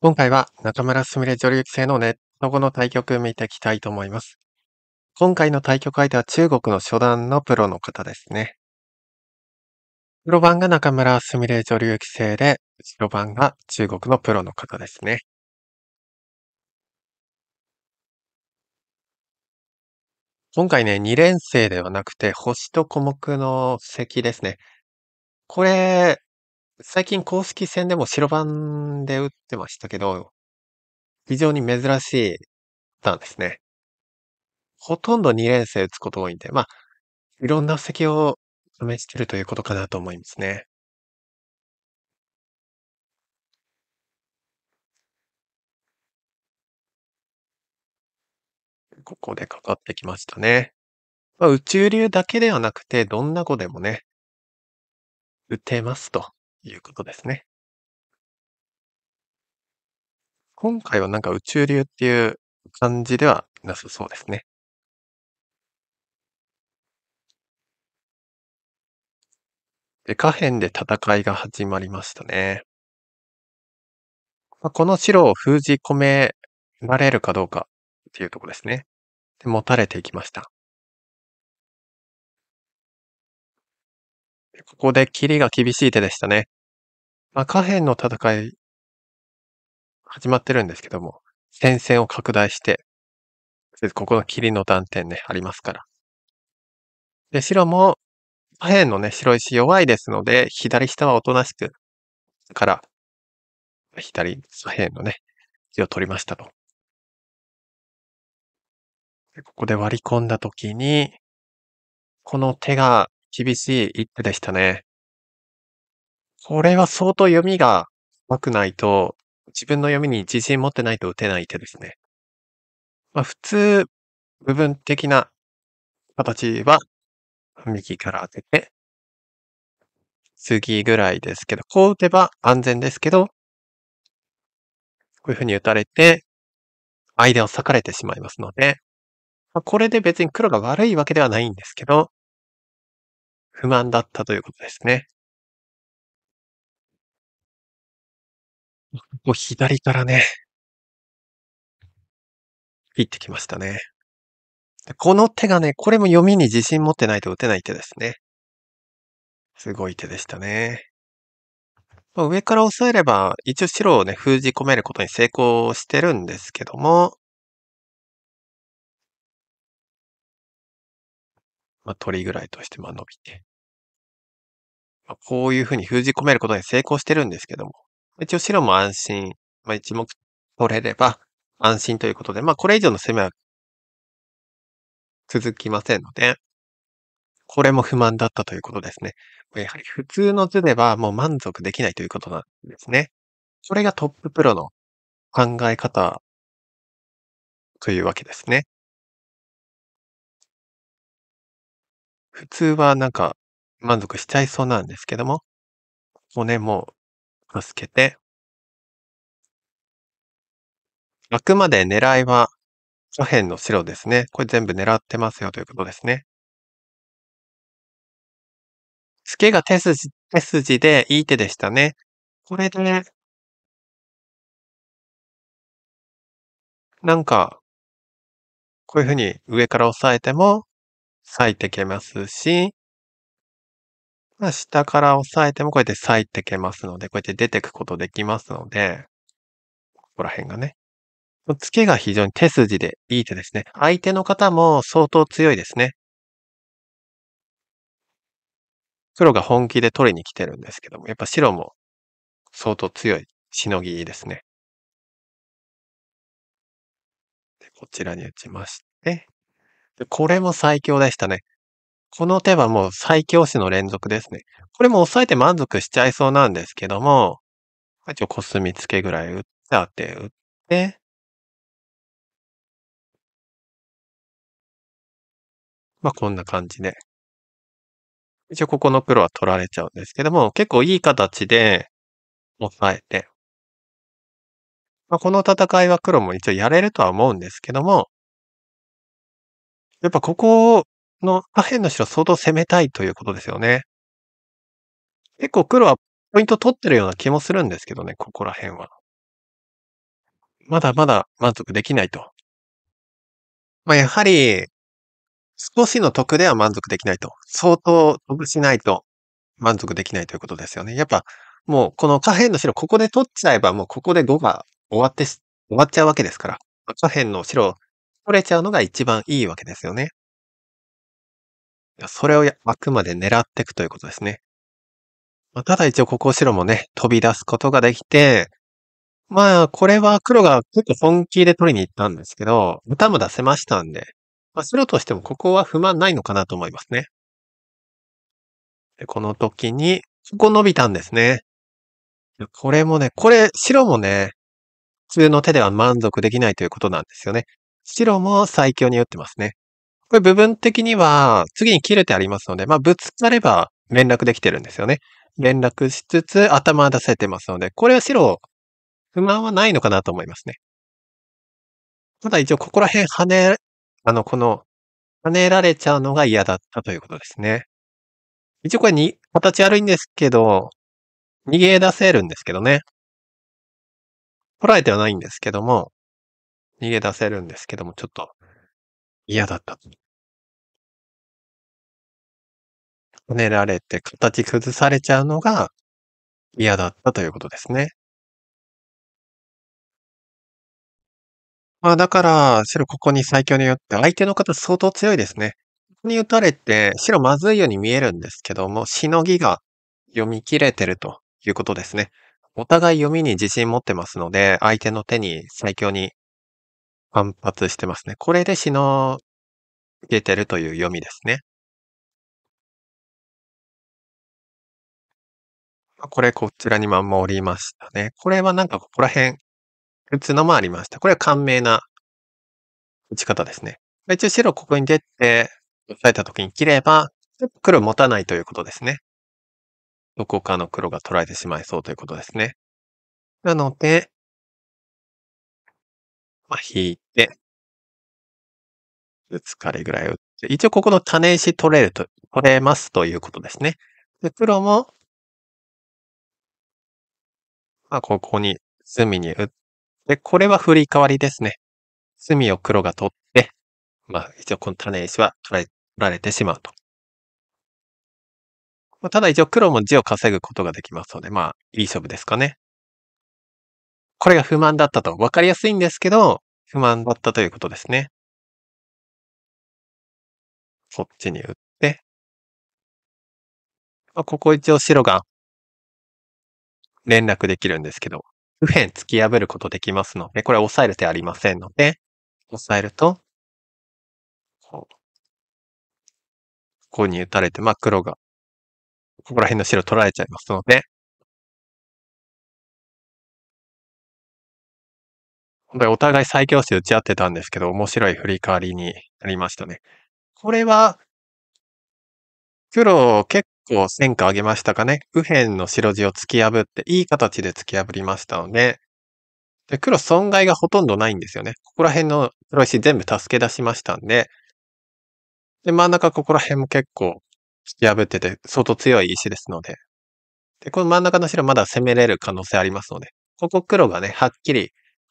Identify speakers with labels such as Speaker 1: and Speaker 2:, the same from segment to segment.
Speaker 1: 今回は中村すみれ女流棋聖のネット後の対局見ていきたいと思います。今回の対局相手は中国の初段のプロの方ですね。黒番が中村すみれ女流棋聖で、後ろ番が中国のプロの方ですね。今回ね、2連星ではなくて、星と小目の席ですね。これ、最近公式戦でも白番で打ってましたけど、非常に珍しいターンですね。ほとんど2連戦打つこと多いんで、まあ、いろんな布石を試してるということかなと思いますね。ここでかかってきましたね。まあ、宇宙流だけではなくて、どんな子でもね、打てますと。いうことですね。
Speaker 2: 今回はなんか宇宙流っていう感じではなさそうですね。
Speaker 1: で、下辺で戦いが始まりましたね。まあ、この白を封じ込められるかどうかっていうとこですね。
Speaker 2: で、持たれていきました。
Speaker 1: ここで切りが厳しい手でしたね。まあ、下辺の戦い、始まってるんですけども、戦線を拡大して、ここの切りの断点ね、ありますから。で、白も、下辺のね、白石弱いですので、左下はおとなしく、から、
Speaker 2: 左左辺のね、地を取り
Speaker 1: ましたと。ここで割り込んだときに、この手が厳しい一手でしたね。これは相当読みが上手くないと、自分の読みに自信持ってないと打てない手ですね。まあ、普通、部分的な形は、右から当てて、次ぐらいですけど、こう打てば安全ですけど、こういう風に打たれて、間を裂かれてしまいますので、まあ、これで別に黒が悪いわけではないんですけど、不満だっ
Speaker 2: たということですね。ここ左からね、切ってきましたね。
Speaker 1: この手がね、これも読みに自信持ってないと打てない手ですね。すごい手でしたね。上から押さえれば、一応白をね、封じ込めることに成功してるんですけども、まあ、鳥ぐらいとして、まあ、伸びて。まあ、こういうふうに封じ込めることに成功してるんですけども、一応白も安心、まあ、一目取れれば安心ということで、まあ、これ以上の攻めは続きませんので、これも不満だったということですね。やはり普通の図ではもう満足できないということなんですね。それがトッププロの考え方というわけですね。
Speaker 2: 普通はなんか満足
Speaker 1: しちゃいそうなんですけども、骨も助けて、あくまで狙いは左辺の白です
Speaker 2: ね。これ全部狙ってますよということですね。スケが手筋、手筋でいい手でしたね。これで、なんか、こういうふう
Speaker 1: に上から押さえても、裂いてけますし、まあ、下から押さえてもこうやって割いてけますので、こうやって出てくことできますので、ここら辺がね。付けが非常に手筋でいい手ですね。相手の方も相当強いですね。黒が本気で取りに来てるんですけども、やっぱ白も相当強いしのぎですね。でこちらに打ちまして、これも最強でしたね。この手はもう最強種の連続ですね。これも抑えて満足しちゃいそうなんですけども、一応コスミツケぐ
Speaker 2: らい打っちゃって打って、まあこんな感じで。一応ここの黒
Speaker 1: は取られちゃうんですけども、結構いい形で抑えて。まあこの戦いは黒も一応やれるとは思うんですけども、やっぱここの下辺の白相当攻めたいということですよね。結構黒はポイント取ってるような気もするんですけどね、ここら辺は。まだまだ満足できないと。まあ、やはり、少しの得では満足できないと。相当得しないと満足できないということですよね。やっぱ、もうこの下辺の白、ここで取っちゃえばもうここで5が終わって、終わっちゃうわけですから。下辺の白取れちゃうのが一番いいわけですよね。それをあくまで狙っていくということですね。まあ、ただ一応ここ白もね、飛び出すことができて、まあ、これは黒が結構本気で取りに行ったんですけど、歌も出せましたんで、まあ、白としてもここは不満ないのかなと思いますね。でこの時に、ここ伸びたんですね。これもね、これ、白もね、普通の手では満足できないということなんですよね。白も最強に打ってますね。これ部分的には次に切れてありますので、まあぶつかれば連絡できてるんですよね。連絡しつつ頭出せてますので、これは白不満はないのかなと思いますね。ただ一応ここら辺跳ね、あの、この、跳ねられちゃうのが嫌だったということですね。一応これに、形悪いんですけど、逃げ出せるんですけどね。
Speaker 2: 捉えてはないんですけども、逃げ出せるんですけども、ちょっと嫌だった跳ねられて形崩されちゃうのが嫌だったということですね。
Speaker 1: まあだから、白ここに最強によって、相手の方相当強いですね。ここに打たれて、白まずいように見えるんですけども、しのぎが読み切れてるということですね。お互い読みに自信持ってますので、相手の手に最強に反発してますね。これでしの
Speaker 2: げてるという読みですね。
Speaker 1: これこちらに守りましたね。これはなんかここら辺、打つのもありました。これは簡明な打ち方ですね。一応白ここに出て、押さえた時に切れば、黒持たないということですね。どこかの黒が取られてしまいそうということですね。なので、
Speaker 2: まあ、引いて、
Speaker 1: ぶつ彼ぐらい打って、一応ここの種石取れると、取れますということですね。で、黒も、まあ、ここに隅に打って、これは振り替わりですね。隅を黒が取って、まあ、一応この種石は取られ取られてしまうと。まあ、ただ一応黒も地を稼ぐことができますので、まあ、いい勝負ですかね。これが不満だったと。わかりやすいんですけど、不満だったということですね。
Speaker 2: こっちに打って、ま
Speaker 1: あ、ここ一応白が連絡できるんですけど、右辺突き破ることできますので、これ押さえる手ありませんので、押さえると、こう、ここに打たれて、まあ黒が、
Speaker 2: ここら辺の白取られちゃいますので、
Speaker 1: 本当にお互い最強詞打ち合ってたんですけど、面白い振り返りになりましたね。これは、黒結構戦果上げましたかね。右辺の白地を突き破って、いい形で突き破りましたので、で黒損害がほとんどないんですよね。ここら辺の黒石全部助け出しましたんで、で、真ん中ここら辺も結構突き破ってて、相当強い石ですので、で、この真ん中の白まだ攻めれる可能性ありますので、ここ黒がね、はっきり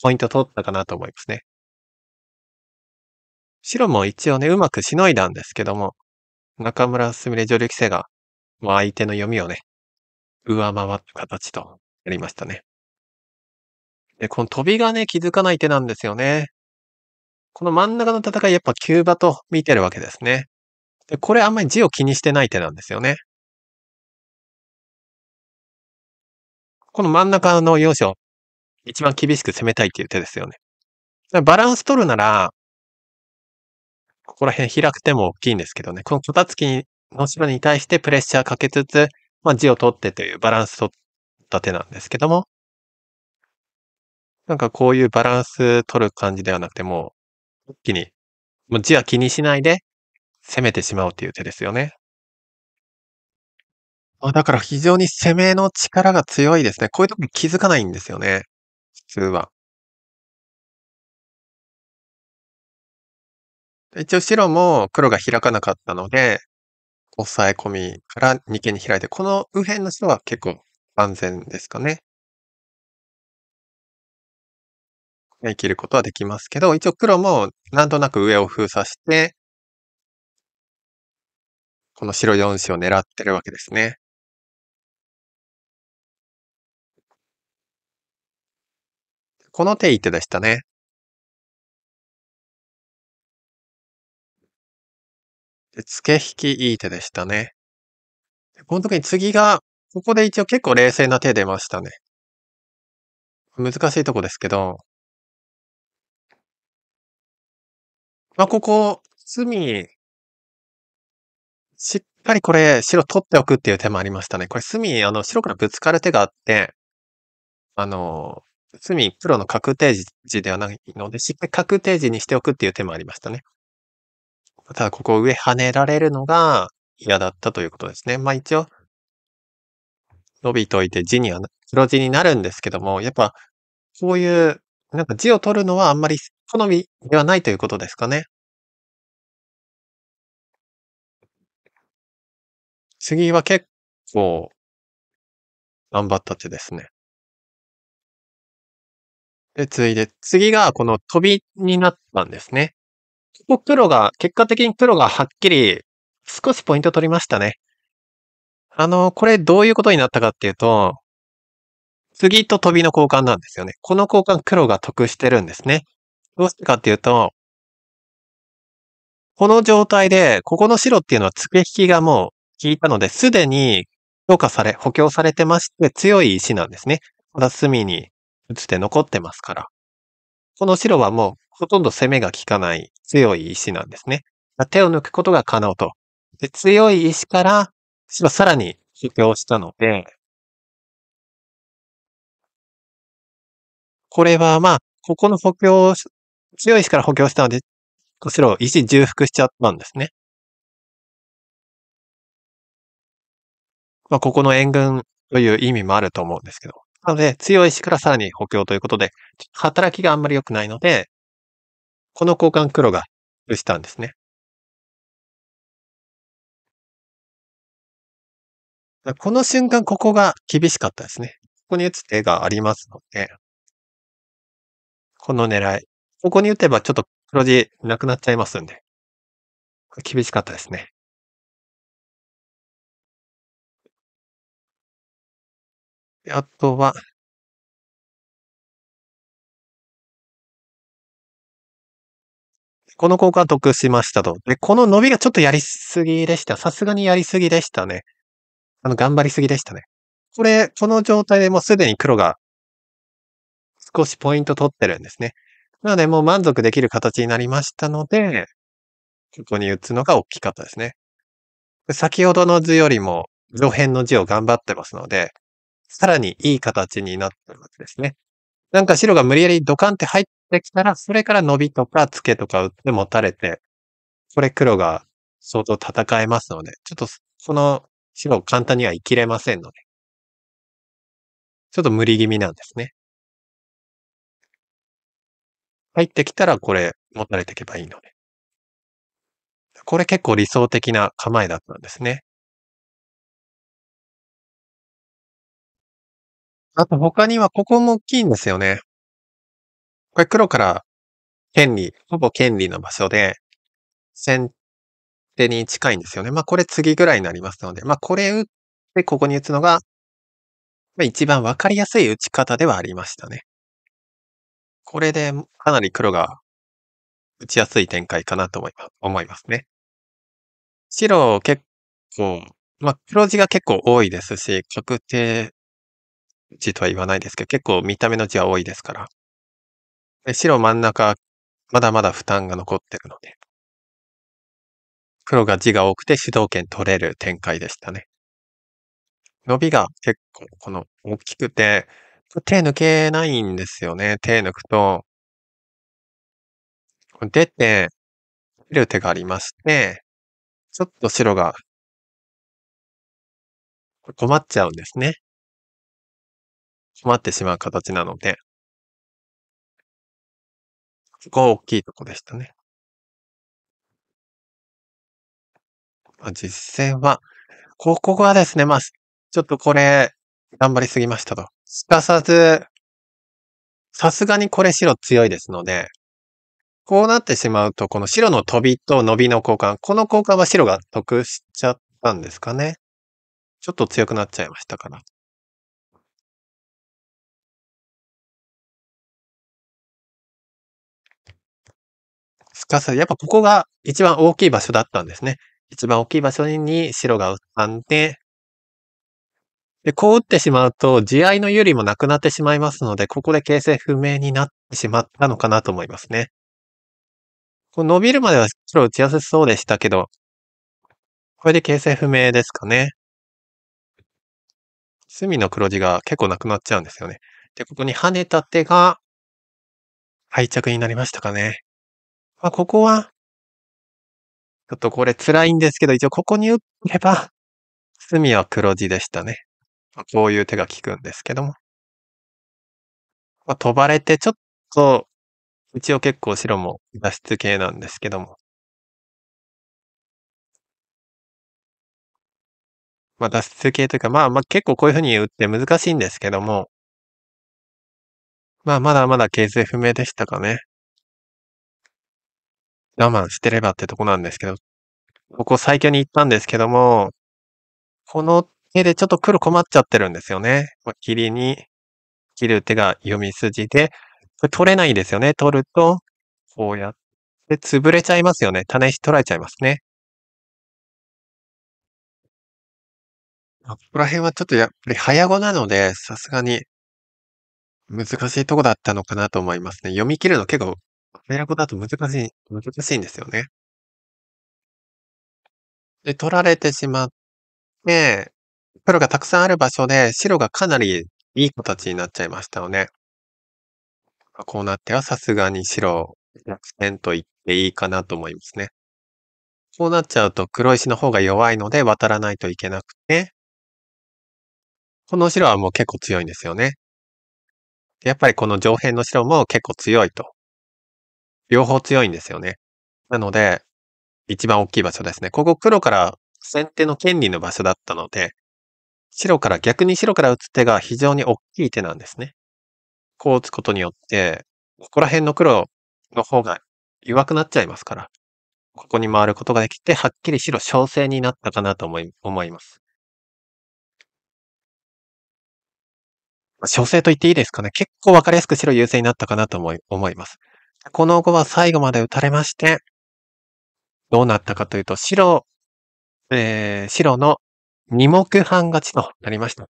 Speaker 1: ポイント取ったかなと思いますね。白も一応ね、うまくしのいだんですけども、中村すみれ女流棋聖が、まあ、相手の読みをね、上回った形となりましたね。で、この飛びがね、気づかない手なんですよね。この真ん中の戦い、やっぱ急場と見てるわけですね。で、これあんまり字を気にしてない手なんですよね。
Speaker 2: この真ん中の要所、一
Speaker 1: 番厳しく攻めたいっていう手ですよね。バランス取るなら、ここら辺開く手も大きいんですけどね、このこたつきのろに対してプレッシャーかけつつ、まあ字を取ってというバランス取った手なんですけども、なんかこういうバランス取る感じではなくても一気に、もう字は気にしないで攻めてしまうという手ですよね。だから非常に攻めの力が強いですね。こういうとこ気づかないんですよね。普通は。一応白も黒が開かなかったので、オサエ込みから二間にヒラいて、この右辺の白は結構安全ですかね。生きることはできますけど、一応黒もなんとなく上を封鎖して、この白4子を狙ってるわけですね。
Speaker 2: この手い手でしたね。で、付け引きいい手でしたね。この時に次が、ここで一応結構冷静な手出ましたね。難しいとこですけど。まあ、ここ、
Speaker 1: 隅、しっかりこれ、白取っておくっていう手もありましたね。これ、隅、あの、白からぶつかる手があって、あの、罪、プロの確定時ではないので、しっかり確定時にしておくっていう手もありましたね。ただ、ここ上跳ねられるのが嫌だったということですね。まあ一応、伸びといて字には、黒字になるんですけども、やっぱ、こういう、なんか字を取るのはあんまり好みではないということですかね。
Speaker 2: 次は結構、頑張った手ですね。
Speaker 1: で、次いで、次がこの飛びになったんですね。ここ黒が、結果的に黒がはっきり少しポイント取りましたね。あの、これどういうことになったかっていうと、次と飛びの交換なんですよね。この交換黒が得してるんですね。どうしてかっていうと、この状態で、ここの白っていうのは付け引きがもう効いたので、すでに強化され、補強されてまして、強い石なんですね。また隅に打つ手残ってますから。この白はもうほとんど攻めが効かない強い石なんですね。手を抜くことが可能と。で強い石から白さらに
Speaker 2: 補強したので、これはまあ、ここの補強、強い石から補強したので、白石重複しちゃったんですね。
Speaker 1: まあ、ここの援軍という意味もあると思うんですけど。なので、強い石からさらに補強ということで、働きがあんまり良くないので、この交換黒が許したんですね。この瞬間、ここが厳しかったですね。ここに打つ手がありますので、この狙い。ここに打てばちょっと黒字なくなっちゃいますんで、
Speaker 2: 厳しかったですね。であとは、この効果は得しま
Speaker 1: したと。で、この伸びがちょっとやりすぎでした。さすがにやりすぎでしたね。あの、頑張りすぎでしたね。これ、この状態でもうすでに黒が少しポイント取ってるんですね。なので、もう満足できる形になりましたので、ここに打つのが大きかったですね。先ほどの図よりも上辺の字を頑張ってますので、さらにいい形になってるわけですね。なんか白が無理やりドカンって入ってきたら、それから伸びとかツケとか打って持たれて、これ黒が相当戦えますので、ちょっとこの白簡単には
Speaker 2: 生きれませんので、ちょっと無理気味なんですね。入ってきたらこれ持たれていけばいいので。これ結構理想的な構えだったんですね。あと他にはここも大きいんですよね。
Speaker 1: これ黒から権利、ほぼ権利の場所で、先手に近いんですよね。まあこれ次ぐらいになりますので、まあこれ打ってここに打つのが、ま一番わかりやすい打ち方ではありましたね。これでかなり黒が打ちやすい展開かなと思います思いますね。白結構、まあ黒字が結構多いですし、確定字とは言わないですけど、結構見た目の字は多いですから。で、白真ん中、まだまだ負担が残ってるので。黒が字が多くて主導権取れる展開でしたね。伸びが結構この大きくて、手抜けないんですよね。手抜くと、出て、出る手
Speaker 2: がありまして、ちょっと白が困っちゃうんですね。困まってしまう形なので、そこは大きいとこでしたね。まあ、実践は、ここはですね、まあ、ち
Speaker 1: ょっとこれ、頑張りすぎましたと。すかさず、さすがにこれ白強いですので、こうなってしまうと、この白の飛びと伸びの交換、この交換は白が得しちゃったんですかね。ちょっと
Speaker 2: 強くなっちゃいましたから。かさ、やっぱここが一
Speaker 1: 番大きい場所だったんですね。一番大きい場所に白が打ったんで、で、こう打ってしまうと、地合いの有利もなくなってしまいますので、ここで形勢不明になってしまったのかなと思いますね。こ伸びるまでは白打ちやすそうでしたけど、これで形勢不明ですかね。隅の黒地が結構なくなっちゃうんですよね。で、ここに跳ねた手が、敗着になりましたかね。
Speaker 2: まあ、ここは、
Speaker 1: ちょっとこれ辛いんですけど、一応ここに打てば、隅は黒地でしたね。まあ、こういう手が効くんですけども。まあ、飛ば
Speaker 2: れて、ちょっと、一応結構白も脱出系なんですけども。まあ、脱出系という
Speaker 1: か、まあまあ結構こういうふうに打って難しいんですけども。まあまだまだ形勢不明でしたかね。我慢してればってとこなんですけど、ここ最強に行ったんですけども、この手でちょっと黒困っちゃってるんですよね。切りに切る手が読み筋で、これ取れないですよね。取ると、こうやって、潰れちゃいますよね。種
Speaker 2: 石取られちゃいますね。ここ
Speaker 1: ら辺はちょっとやっぱり早碁なので、さすがに難しいとこだったのかなと思いますね。読み切るの結構早子だと難しい難しいんですよね。
Speaker 2: で、取られてしまって、黒
Speaker 1: がたくさんある場所で、白がかなりいい形になっちゃいましたよね。こうなってはさすがに白、逆転と言っていいかなと思いますね。こうなっちゃうと黒石の方が弱いので渡らないといけなくて、この白はもう結構強いんですよね。やっぱりこの上辺の白も結構強いと。両方強いんですよね。なので、一番大きい場所ですね。ここ黒から先手の権利の場所だったので、白から、逆に白から打つ手が非常に大きい手なんですね。こう打つことによって、ここら辺の黒の方が弱くなっちゃいますから、ここに回ることができて、はっきり白小正になったかなと思い思います。小正と言っていいですかね。結構わかりやすく白優勢になったかなと思い思います。この子は最後まで打たれまして、どうなったかというと、白、えー、白の二目半勝ちとなりました。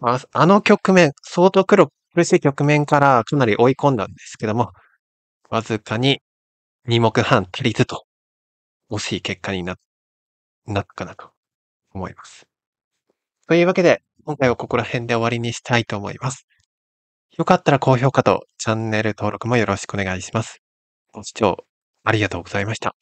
Speaker 1: ああの局面、相当黒苦しい局面からかなり追い込んだんですけども、わずかに二目半足りずと、惜しい結果にな、なったかなと思います。というわけで、今回はここら辺で終わりにしたいと思います。よかったら高評価とチャンネル登録もよろしくお願いします。ご視聴ありがとうございました。